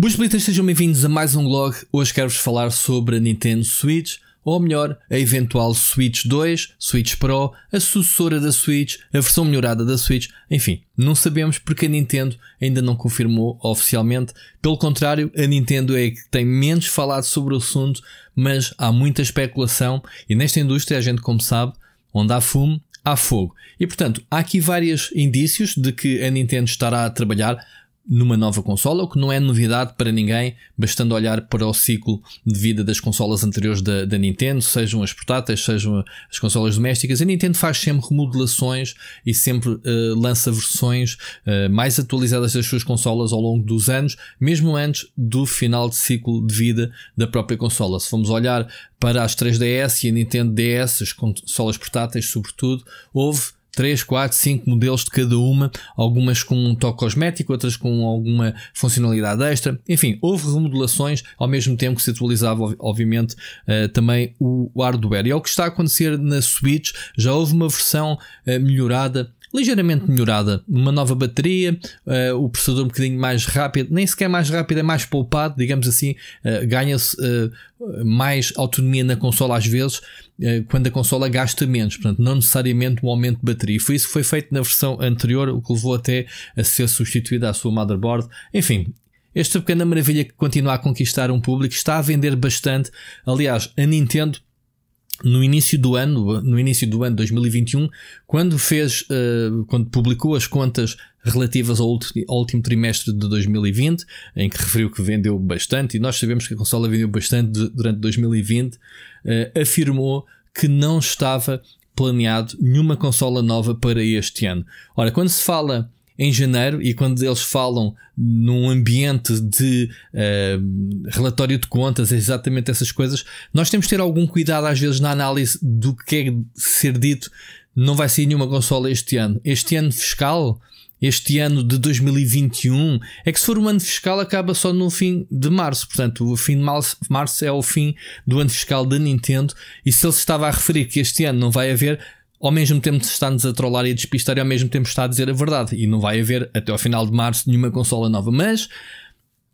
Boas pelitas, sejam bem-vindos a mais um vlog. Hoje quero-vos falar sobre a Nintendo Switch, ou melhor, a eventual Switch 2, Switch Pro, a sucessora da Switch, a versão melhorada da Switch, enfim, não sabemos porque a Nintendo ainda não confirmou oficialmente. Pelo contrário, a Nintendo é que tem menos falado sobre o assunto, mas há muita especulação e nesta indústria a gente, como sabe, onde há fumo, há fogo. E portanto, há aqui vários indícios de que a Nintendo estará a trabalhar numa nova consola, o que não é novidade para ninguém, bastando olhar para o ciclo de vida das consolas anteriores da, da Nintendo, sejam as portáteis, sejam as consolas domésticas. A Nintendo faz sempre remodelações e sempre uh, lança versões uh, mais atualizadas das suas consolas ao longo dos anos, mesmo antes do final de ciclo de vida da própria consola. Se formos olhar para as 3DS e a Nintendo DS, as consolas portáteis, sobretudo, houve 3, 4, 5 modelos de cada uma, algumas com um toque cosmético, outras com alguma funcionalidade extra. Enfim, houve remodelações ao mesmo tempo que se atualizava, obviamente, eh, também o hardware. E é o que está a acontecer na Switch, já houve uma versão eh, melhorada ligeiramente uhum. melhorada. Uma nova bateria, uh, o processador um bocadinho mais rápido, nem sequer mais rápido, é mais poupado, digamos assim. Uh, Ganha-se uh, mais autonomia na consola às vezes, quando a consola gasta menos. Portanto, não necessariamente um aumento de bateria. Foi isso que foi feito na versão anterior, o que levou até a ser substituída a sua motherboard. Enfim, esta pequena maravilha que continua a conquistar um público está a vender bastante. Aliás, a Nintendo no início do ano, no início do ano 2021, quando fez, uh, quando publicou as contas relativas ao, ao último trimestre de 2020, em que referiu que vendeu bastante, e nós sabemos que a consola vendeu bastante durante 2020, uh, eh, afirmou que não estava planeado nenhuma consola nova para este ano. Ora, quando se fala em janeiro e quando eles falam num ambiente de uh, relatório de contas, exatamente essas coisas, nós temos que ter algum cuidado às vezes na análise do que é ser dito. Não vai sair nenhuma consola este ano. Este ano fiscal, este ano de 2021, é que se for um ano fiscal acaba só no fim de março. Portanto, o fim de março, março é o fim do ano fiscal da Nintendo. E se ele se estava a referir que este ano não vai haver, ao mesmo tempo está-nos a trollar e a despistar e ao mesmo tempo está a dizer a verdade. E não vai haver até ao final de março nenhuma consola nova. Mas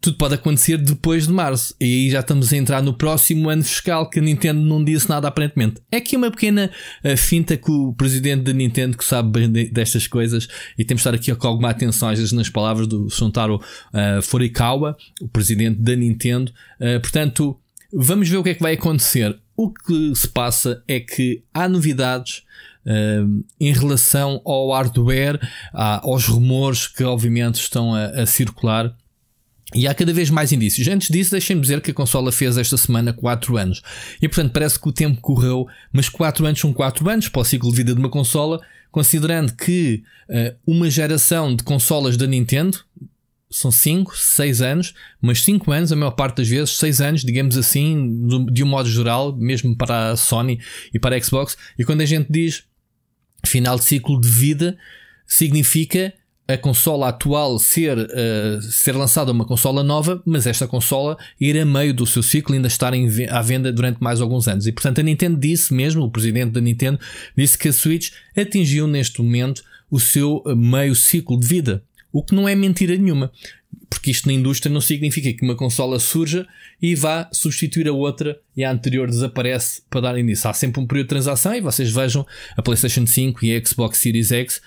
tudo pode acontecer depois de março. E aí já estamos a entrar no próximo ano fiscal que a Nintendo não disse nada aparentemente. É aqui é uma pequena eh, finta que o presidente da Nintendo que sabe bem destas coisas e temos de estar aqui com alguma atenção às vezes nas palavras do Sontaro uh, eh, o presidente da Nintendo. Uh, portanto, vamos ver o que é que vai acontecer. O que se passa é que há novidades Ehm, em relação ao hardware, aos rumores que obviamente estão a, a circular. E há cada vez mais indícios. Antes disso, deixem-me dizer que a consola fez esta semana 4 anos. E portanto, parece que o tempo correu, mas 4 anos são 4 anos para o ciclo de vida de uma consola, considerando que uh, uma geração de consolas da Nintendo são 5, 6 anos, mas 5 anos, a maior parte das vezes, 6 anos, digamos assim, de um modo geral, mesmo para a Sony e para a Xbox. E quando a gente diz Final de ciclo de vida significa a consola atual ser, uh, ser lançada uma consola nova, mas esta consola ir a meio do seu ciclo e ainda estar em, à venda durante mais alguns anos. E portanto a Nintendo disse mesmo, o presidente da Nintendo disse que a Switch atingiu neste momento o seu eh, meio ciclo de vida. O que não é mentira nenhuma porque isto na indústria não significa que uma consola surja e vá substituir a outra e a anterior desaparece para dar início. Há sempre um período de transação e vocês vejam a PlayStation 5 e a Xbox Series X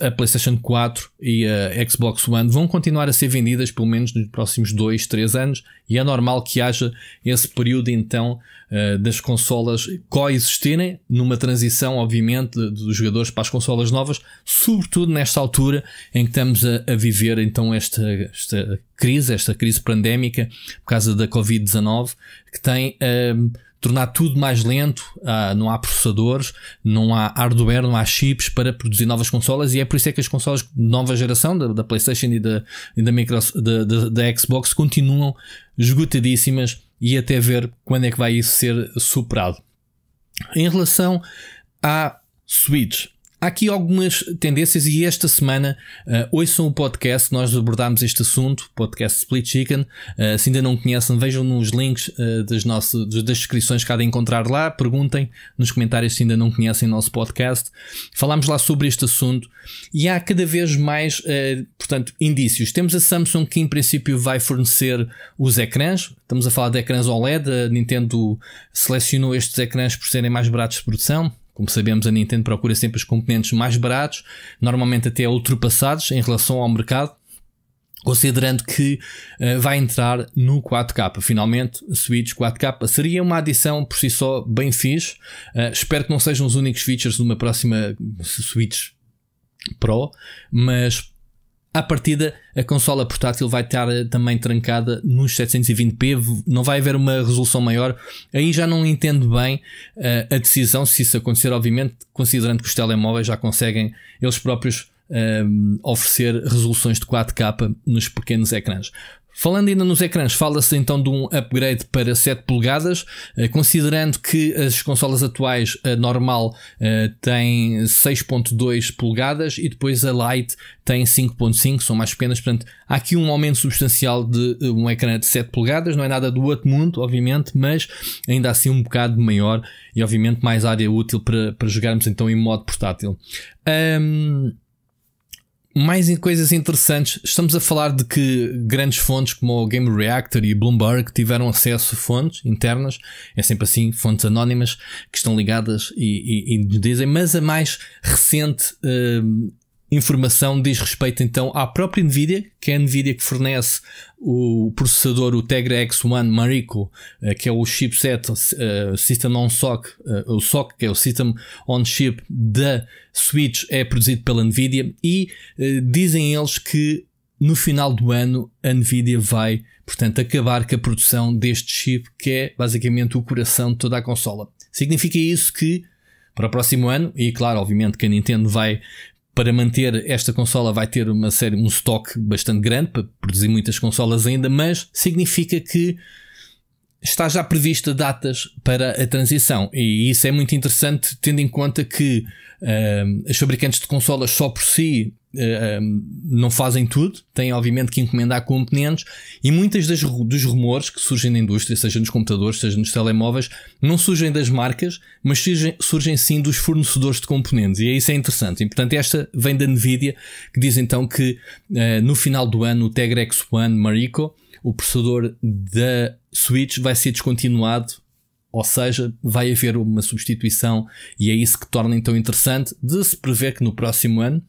a PlayStation 4 e a Xbox One vão continuar a ser vendidas pelo menos nos próximos 2, 3 anos e é normal que haja esse período então eh, das consolas coexistirem numa transição obviamente dos jogadores para as consolas novas, sobretudo nesta altura em que estamos a, viver então esta, esta crise, esta crise pandémica por causa da Covid-19 que tem eh, tornar tudo mais lento, uh, não há processadores, não há hardware, não há chips para produzir novas consolas e é por isso é que as consolas de nova geração, da, da PlayStation e da, e da, da, da, da Xbox, continuam esgotadíssimas e até ver quando é que vai isso ser superado. Em relação à Switch, Há aqui algumas tendências e esta semana uh, ouçam o podcast, nós abordámos este assunto, podcast Split Chicken. Uh, se ainda não conhecem, vejam nos links uh, das, nossas, das descrições que há de encontrar lá, perguntem nos comentários se ainda não conhecem o nosso podcast. Falámos lá sobre este assunto e há cada vez mais, uh, portanto, indícios. Temos a Samsung que em princípio vai fornecer os ecrãs, estamos a falar de ecrãs OLED, a Nintendo selecionou estes ecrãs por serem mais baratos de produção. Como sabemos, a Nintendo procura sempre os componentes mais baratos, normalmente até ultrapassados em relação ao mercado, considerando que uh, vai entrar no 4K. Finalmente, Switch 4K seria uma adição por si só bem fixe. Uh, espero que não sejam os únicos features de uma próxima Switch Pro, mas à partida, a consola portátil vai estar eh, também trancada nos 720p, não vai haver uma resolução maior. Aí já não entendo bem uh, a decisão, se isso acontecer, obviamente, considerando que os telemóveis já conseguem eles próprios uh, oferecer resoluções de 4K nos pequenos ecrãs. Falando ainda nos ecrãs, fala-se então de um upgrade para 7 polegadas, eh, considerando que as consolas atuais, a normal eh, tem 6.2 polegadas e depois a Lite tem 5.5, são mais pequenas, portanto há aqui um aumento substancial de eh, um ecrã de 7 polegadas, não é nada do outro mundo, obviamente, mas ainda assim um bocado maior e obviamente mais área útil para, para jogarmos então em modo portátil. Um, mais coisas interessantes. Estamos a falar de que grandes fontes como o Game Reactor e Bloomberg tiveram acesso a fontes internas, é sempre assim, fontes anónimas, que estão ligadas e, e, e dizem, mas a mais recente uh, informação diz respeito então à própria Nvidia, que é a Nvidia que fornece o processador, o Tegra X1 Marico, eh, que é o chipset o eh, System on SOC, eh, o SOC, que é o System on Chip da Switch, é produzido pela Nvidia e dizem eles que no final do ano a Nvidia vai, portanto, acabar com a produção deste chip que é basicamente o coração de toda a consola. Significa isso que para o próximo ano, e claro, obviamente que a Nintendo vai para manter esta consola vai ter uma série, um stock bastante grande para produzir muitas consolas ainda, mas significa que está já prevista datas para a transição e isso é muito interessante tendo em conta que uh, ah, os fabricantes de consolas só por si eh, eh, não fazem tudo, têm obviamente que encomendar componentes e muitas das, dos rumores que surgem na indústria, seja nos computadores, seja nos telemóveis, não surgem das marcas, mas surgem, surgem sim dos fornecedores de componentes e isso é interessante. E portanto, esta vem da Nvidia que diz então que eh, no final do ano o Tegra X1 Mariko, o processador da Switch, vai ser descontinuado ou seja, vai haver uma substituição e é isso que torna então interessante de se prever que no próximo ano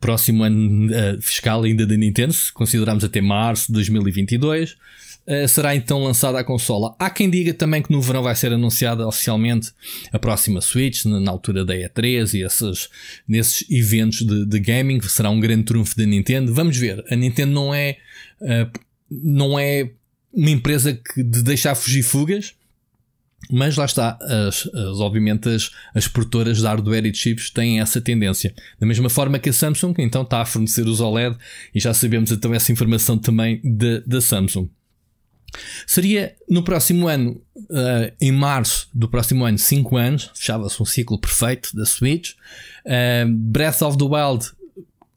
próximo ano uh, fiscal ainda da Nintendo, se considerarmos até março de 2022. Uh, eh, será então lançada a consola. Há quem diga também que no verão vai ser anunciada oficialmente a próxima Switch, na, na altura da E3 e esses, nesses eventos de, de, gaming, será um grande trunfo da Nintendo. Vamos ver, a Nintendo não é, uh, não é uma empresa que de deixar fugir fugas, mas lá está, as, as, obviamente as, as produtoras de hardware e de chips têm essa tendência. Da mesma forma que a Samsung, então está a fornecer os OLED e já sabemos então essa informação também da Samsung. Seria no próximo ano, uh, em março do próximo ano, 5 anos, fechava-se um ciclo perfeito da Switch. Uh, Breath of the Wild,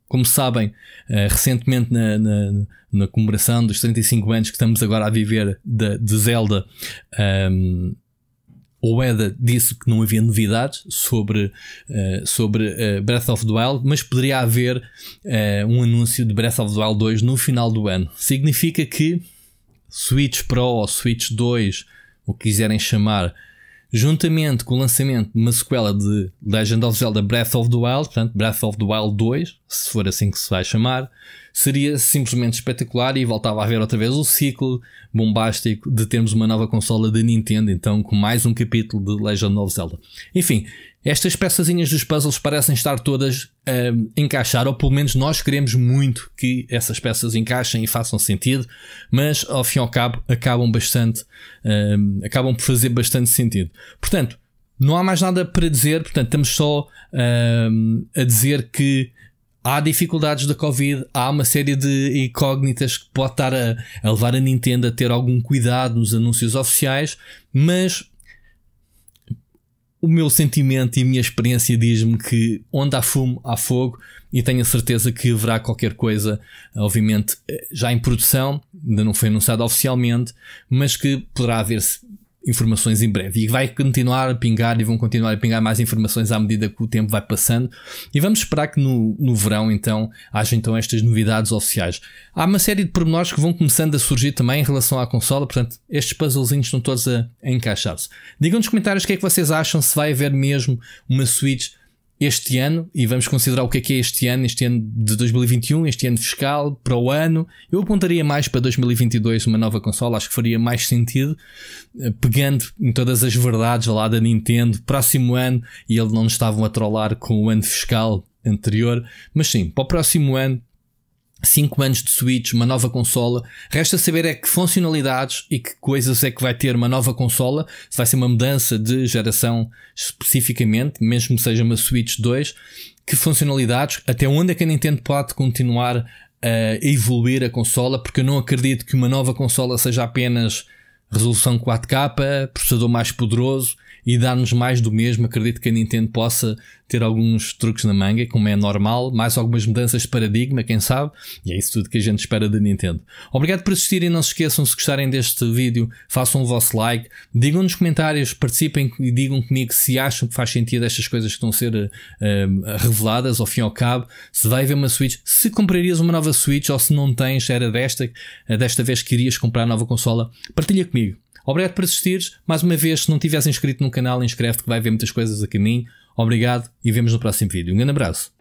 como sabem, uh, recentemente na, na, na, comemoração dos 35 anos que estamos agora a viver de, de Zelda. Um, o Eda é disse que não havia novidades sobre, uh, sobre uh, Breath of the Wild, mas poderia haver uh, um anúncio de Breath of the Wild 2 no final do ano. Significa que Switch Pro ou Switch 2, o que quiserem chamar, juntamente com o lançamento de uma sequela de Legend of Zelda Breath of the Wild, portanto, Breath of the Wild 2, se for assim que se vai chamar, seria simplesmente espetacular e voltava a haver outra vez o ciclo bombástico de termos uma nova consola da Nintendo, então com mais um capítulo de Legend of Zelda. Enfim, estas peçazinhas dos puzzles parecem estar todas a hum, encaixar, ou pelo menos nós queremos muito que essas peças encaixem e façam sentido, mas ao fim e ao cabo acabam bastante, um, acabam por fazer bastante sentido. Portanto, não há mais nada para dizer, portanto, estamos só um, a dizer que há dificuldades da Covid, há uma série de incógnitas que pode estar a, a levar a Nintendo a ter algum cuidado nos anúncios oficiais, mas o meu sentimento e a minha experiência diz-me que onde há fumo, há fogo, e tenho a certeza que haverá qualquer coisa, eh, obviamente, eh, já em produção, ainda não foi anunciado oficialmente, mas que poderá haver informações em breve e vai continuar a pingar e vão continuar a pingar mais informações à medida que o tempo vai passando e vamos esperar que no, no verão então haja então estas novidades oficiais. Há uma série de pormenores que vão começando a surgir também em relação à consola, portanto estes puzzlezinhos estão todos a, a encaixar-se. Digam nos comentários o que é que vocês acham, se vai haver mesmo uma Switch este ano, e vamos considerar o que é que é este ano, este ano de 2021, este ano fiscal, para o ano, eu apontaria mais para 2022 uma nova consola, acho que faria mais sentido, eh, pegando em todas as verdades lá da Nintendo, próximo ano, e eles não nos estavam a trollar com o ano fiscal anterior, mas sim, para o próximo ano, 5 anos de Switch, uma nova consola. Resta saber é que funcionalidades e que coisas é que vai ter uma nova consola, se vai ser uma mudança de geração especificamente, mesmo que seja uma Switch 2, que funcionalidades, até onde é que a Nintendo pode continuar eh, a evoluir a consola, porque eu não acredito que uma nova consola seja apenas resolução 4K, processador mais poderoso e dar-nos mais do mesmo. Acredito que a Nintendo possa ter alguns truques na manga, como é normal, mais algumas mudanças de paradigma, quem sabe, e é isso tudo que a gente espera da Nintendo. Obrigado por assistirem, não se esqueçam, se gostarem deste vídeo, façam o vosso like, digam nos comentários, participem e digam comigo se acham que faz sentido estas coisas que estão a ser uh, reveladas ao fim e ao cabo, se vai haver uma Switch, se comprarias uma nova Switch ou se não tens, era desta, desta vez querias comprar a nova consola, partilha comigo Obrigado por assistires. Mais uma vez, se não tiveres inscrito no canal, inscreve-te que vai ver muitas coisas a caminho. Obrigado e vemos no próximo vídeo. Um grande abraço.